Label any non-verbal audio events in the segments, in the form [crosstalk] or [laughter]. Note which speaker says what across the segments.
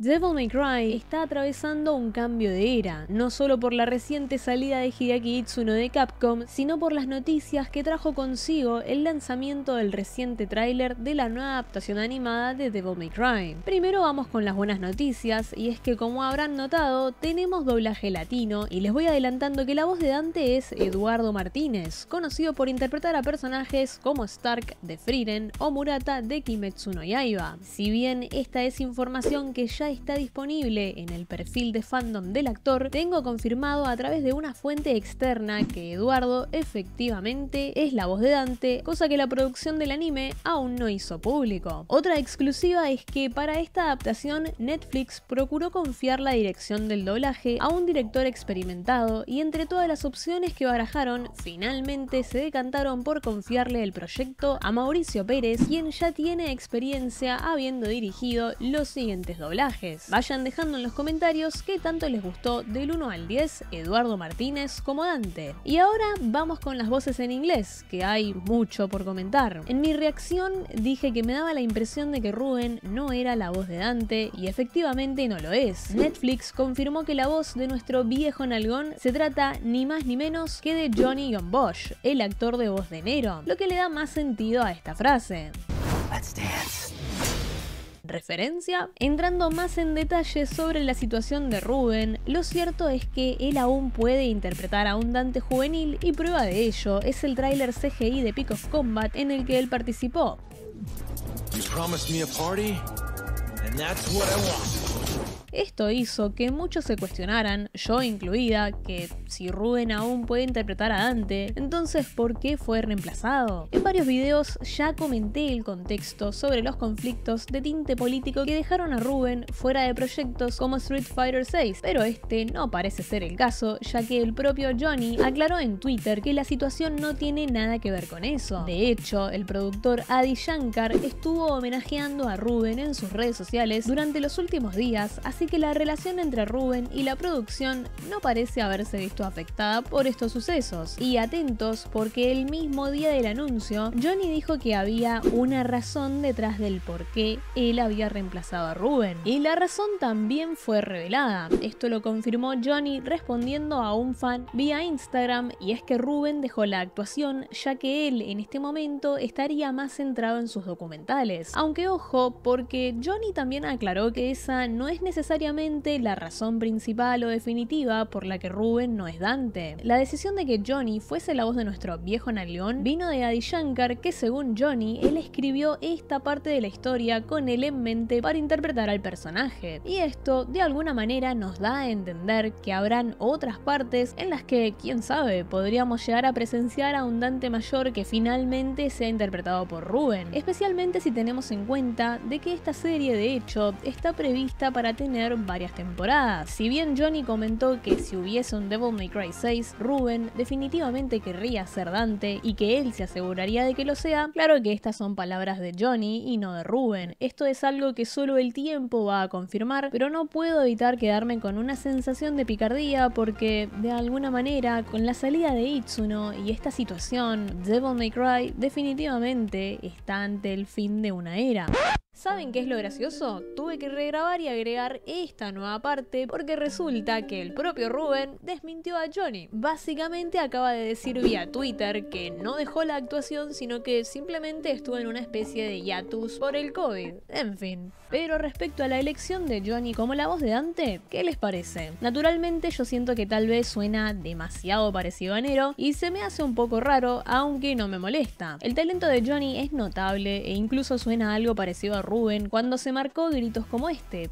Speaker 1: Devil May Cry está atravesando un cambio de era, no solo por la reciente salida de Hideaki Itsuno de Capcom, sino por las noticias que trajo consigo el lanzamiento del reciente tráiler de la nueva adaptación animada de Devil May Cry. Primero vamos con las buenas noticias, y es que como habrán notado, tenemos doblaje latino, y les voy adelantando que la voz de Dante es Eduardo Martínez, conocido por interpretar a personajes como Stark de Frieren o Murata de Kimetsu no Yaiba. Si bien esta es información que ya está disponible en el perfil de fandom del actor, tengo confirmado a través de una fuente externa que Eduardo efectivamente es la voz de Dante, cosa que la producción del anime aún no hizo público. Otra exclusiva es que para esta adaptación Netflix procuró confiar la dirección del doblaje a un director experimentado y entre todas las opciones que barajaron, finalmente se decantaron por confiarle el proyecto a Mauricio Pérez, quien ya tiene experiencia habiendo dirigido los siguientes doblajes. Vayan dejando en los comentarios qué tanto les gustó del 1 al 10 Eduardo Martínez como Dante. Y ahora vamos con las voces en inglés, que hay mucho por comentar. En mi reacción dije que me daba la impresión de que Ruben no era la voz de Dante y efectivamente no lo es. Netflix confirmó que la voz de nuestro viejo nalgón se trata ni más ni menos que de Johnny John Bosch, el actor de voz de Nero, lo que le da más sentido a esta frase referencia? Entrando más en detalle sobre la situación de Rubén, lo cierto es que él aún puede interpretar a un Dante juvenil y prueba de ello es el tráiler CGI de Peak of Combat en el que él participó. Esto hizo que muchos se cuestionaran, yo incluida, que si Rubén aún puede interpretar a Dante, entonces ¿por qué fue reemplazado? En varios videos ya comenté el contexto sobre los conflictos de tinte político que dejaron a Ruben fuera de proyectos como Street Fighter VI, pero este no parece ser el caso, ya que el propio Johnny aclaró en Twitter que la situación no tiene nada que ver con eso. De hecho, el productor Adi Shankar estuvo homenajeando a Ruben en sus redes sociales durante los últimos días, así que la relación entre Rubén y la producción no parece haberse visto afectada por estos sucesos. Y atentos porque el mismo día del anuncio, Johnny dijo que había una razón detrás del por qué él había reemplazado a Rubén. Y la razón también fue revelada. Esto lo confirmó Johnny respondiendo a un fan vía Instagram y es que Rubén dejó la actuación ya que él en este momento estaría más centrado en sus documentales. Aunque ojo, porque Johnny también aclaró que esa no es necesaria necesariamente la razón principal o definitiva por la que Rubén no es Dante. La decisión de que Johnny fuese la voz de nuestro viejo Nalión vino de Adi Shankar, que según Johnny, él escribió esta parte de la historia con él en mente para interpretar al personaje. Y esto, de alguna manera, nos da a entender que habrán otras partes en las que, quién sabe, podríamos llegar a presenciar a un Dante mayor que finalmente sea interpretado por Rubén, especialmente si tenemos en cuenta de que esta serie, de hecho, está prevista para tener varias temporadas. Si bien Johnny comentó que si hubiese un Devil May Cry 6, Ruben definitivamente querría ser Dante y que él se aseguraría de que lo sea, claro que estas son palabras de Johnny y no de Ruben. Esto es algo que solo el tiempo va a confirmar, pero no puedo evitar quedarme con una sensación de picardía porque, de alguna manera, con la salida de Itsuno y esta situación, Devil May Cry definitivamente está ante el fin de una era. ¿Saben qué es lo gracioso? Tuve que regrabar y agregar esta nueva parte porque resulta que el propio Rubén desmintió a Johnny. Básicamente acaba de decir vía Twitter que no dejó la actuación sino que simplemente estuvo en una especie de hiatus por el COVID. En fin. Pero respecto a la elección de Johnny como la voz de Dante, ¿qué les parece? Naturalmente yo siento que tal vez suena demasiado parecido a Nero y se me hace un poco raro, aunque no me molesta. El talento de Johnny es notable e incluso suena algo parecido a Rubén cuando se marcó gritos como este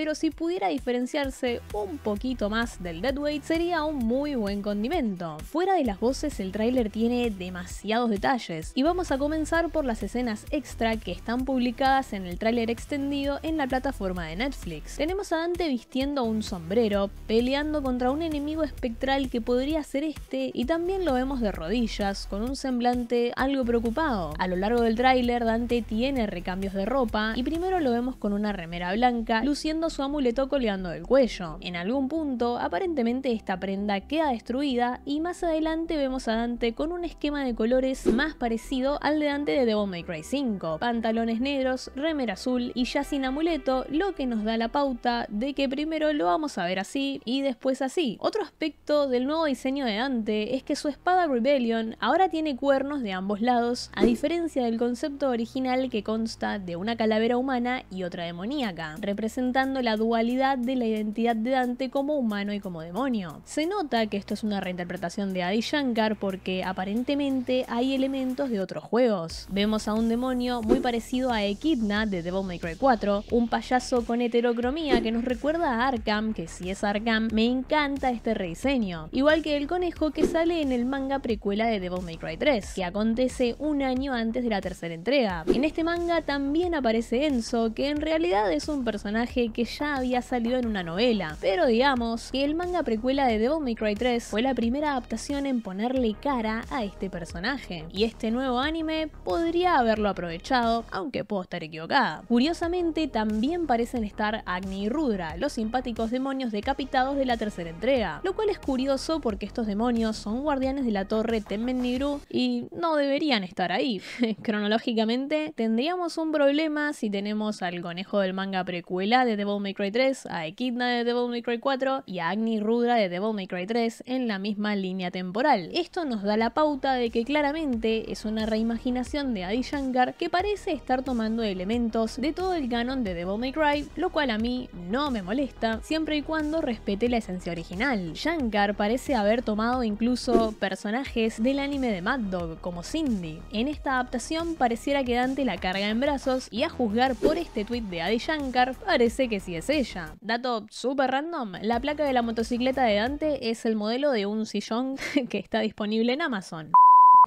Speaker 1: pero si pudiera diferenciarse un poquito más del Deadweight sería un muy buen condimento. Fuera de las voces el tráiler tiene demasiados detalles y vamos a comenzar por las escenas extra que están publicadas en el tráiler extendido en la plataforma de Netflix. Tenemos a Dante vistiendo un sombrero, peleando contra un enemigo espectral que podría ser este y también lo vemos de rodillas con un semblante algo preocupado. A lo largo del tráiler Dante tiene recambios de ropa y primero lo vemos con una remera blanca luciendo su amuleto colgando del cuello. En algún punto, aparentemente esta prenda queda destruida y más adelante vemos a Dante con un esquema de colores más parecido al de Dante de Devil May Cry 5. Pantalones negros, remera azul y ya sin amuleto, lo que nos da la pauta de que primero lo vamos a ver así y después así. Otro aspecto del nuevo diseño de Dante es que su espada Rebellion ahora tiene cuernos de ambos lados, a diferencia del concepto original que consta de una calavera humana y otra demoníaca, representando la dualidad de la identidad de Dante como humano y como demonio. Se nota que esto es una reinterpretación de Adi Shankar porque aparentemente hay elementos de otros juegos. Vemos a un demonio muy parecido a Echidna de Devil May Cry 4, un payaso con heterocromía que nos recuerda a Arkham, que si es Arkham, me encanta este rediseño. Igual que el conejo que sale en el manga precuela de Devil May Cry 3, que acontece un año antes de la tercera entrega. En este manga también aparece Enzo, que en realidad es un personaje que que ya había salido en una novela. Pero digamos que el manga precuela de Devil May Cry 3 fue la primera adaptación en ponerle cara a este personaje. Y este nuevo anime podría haberlo aprovechado, aunque puedo estar equivocada. Curiosamente, también parecen estar Agni y Rudra, los simpáticos demonios decapitados de la tercera entrega. Lo cual es curioso porque estos demonios son guardianes de la torre Temmenigru y no deberían estar ahí. [laughs] Cronológicamente, tendríamos un problema si tenemos al conejo del manga precuela de Devil Devil May Cry 3, a Echidna de Devil May Cry 4 y a Agni Rudra de Devil May Cry 3 en la misma línea temporal. Esto nos da la pauta de que claramente es una reimaginación de Adi Shankar que parece estar tomando elementos de todo el canon de Devil May Cry, lo cual a mí no me molesta, siempre y cuando respete la esencia original. Shankar parece haber tomado incluso personajes del anime de Mad Dog, como Cindy. En esta adaptación pareciera que Dante la carga en brazos y a juzgar por este tweet de Adi Shankar parece que si es ella. Dato super random, la placa de la motocicleta de Dante es el modelo de un sillón [laughs] que está disponible en Amazon.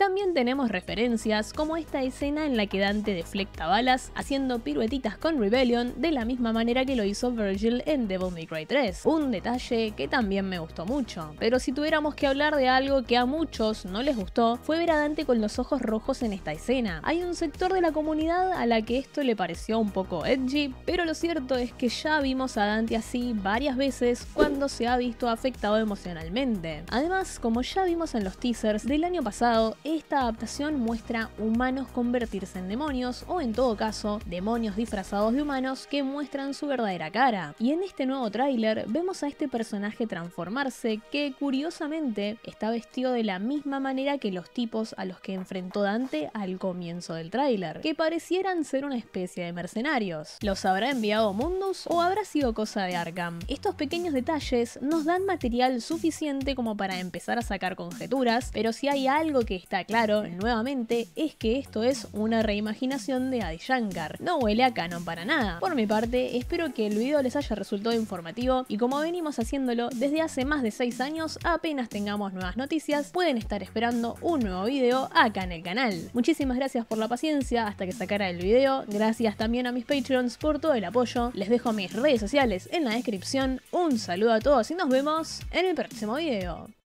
Speaker 1: También tenemos referencias como esta escena en la que Dante deflecta balas haciendo piruetitas con Rebellion de la misma manera que lo hizo Virgil en Devil May Cry 3, un detalle que también me gustó mucho. Pero si tuviéramos que hablar de algo que a muchos no les gustó, fue ver a Dante con los ojos rojos en esta escena. Hay un sector de la comunidad a la que esto le pareció un poco edgy, pero lo cierto es que ya vimos a Dante así varias veces cuando se ha visto afectado emocionalmente. Además, como ya vimos en los teasers del año pasado, esta adaptación muestra humanos convertirse en demonios o en todo caso demonios disfrazados de humanos que muestran su verdadera cara. Y en este nuevo tráiler vemos a este personaje transformarse que curiosamente está vestido de la misma manera que los tipos a los que enfrentó Dante al comienzo del tráiler, que parecieran ser una especie de mercenarios. ¿Los habrá enviado Mundus o habrá sido cosa de Arkham? Estos pequeños detalles nos dan material suficiente como para empezar a sacar conjeturas, pero si hay algo que está claro, nuevamente, es que esto es una reimaginación de Adi Shankar. No huele a canon para nada. Por mi parte, espero que el video les haya resultado informativo y como venimos haciéndolo desde hace más de 6 años, apenas tengamos nuevas noticias, pueden estar esperando un nuevo video acá en el canal. Muchísimas gracias por la paciencia hasta que sacara el video, gracias también a mis Patreons por todo el apoyo, les dejo mis redes sociales en la descripción, un saludo a todos y nos vemos en el próximo video.